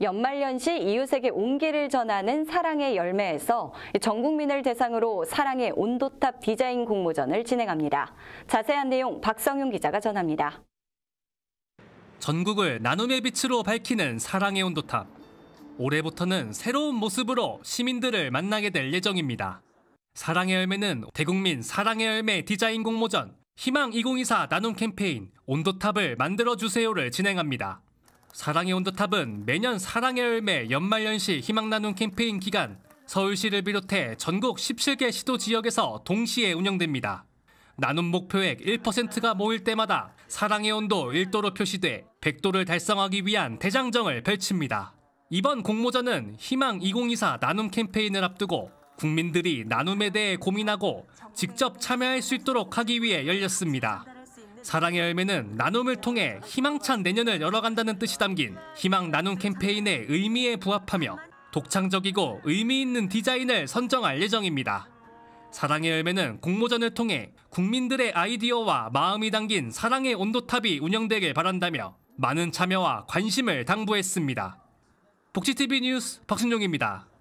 연말연시 이웃에게 온기를 전하는 사랑의 열매에서 전 국민을 대상으로 사랑의 온도탑 디자인 공모전을 진행합니다. 자세한 내용 박성윤 기자가 전합니다. 전국을 나눔의 빛으로 밝히는 사랑의 온도탑. 올해부터는 새로운 모습으로 시민들을 만나게 될 예정입니다. 사랑의 열매는 대국민 사랑의 열매 디자인 공모전 희망 2024 나눔 캠페인 온도탑을 만들어주세요를 진행합니다. 사랑의 온도탑은 매년 사랑의 열매 연말연시 희망 나눔 캠페인 기간 서울시를 비롯해 전국 17개 시도 지역에서 동시에 운영됩니다. 나눔 목표액 1%가 모일 때마다 사랑의 온도 1도로 표시돼 100도를 달성하기 위한 대장정을 펼칩니다. 이번 공모전은 희망 2024 나눔 캠페인을 앞두고 국민들이 나눔에 대해 고민하고 직접 참여할 수 있도록 하기 위해 열렸습니다. 사랑의 열매는 나눔을 통해 희망찬 내년을 열어간다는 뜻이 담긴 희망 나눔 캠페인의 의미에 부합하며 독창적이고 의미 있는 디자인을 선정할 예정입니다. 사랑의 열매는 공모전을 통해 국민들의 아이디어와 마음이 담긴 사랑의 온도탑이 운영되길 바란다며 많은 참여와 관심을 당부했습니다. 복지TV 뉴스 박순종입니다.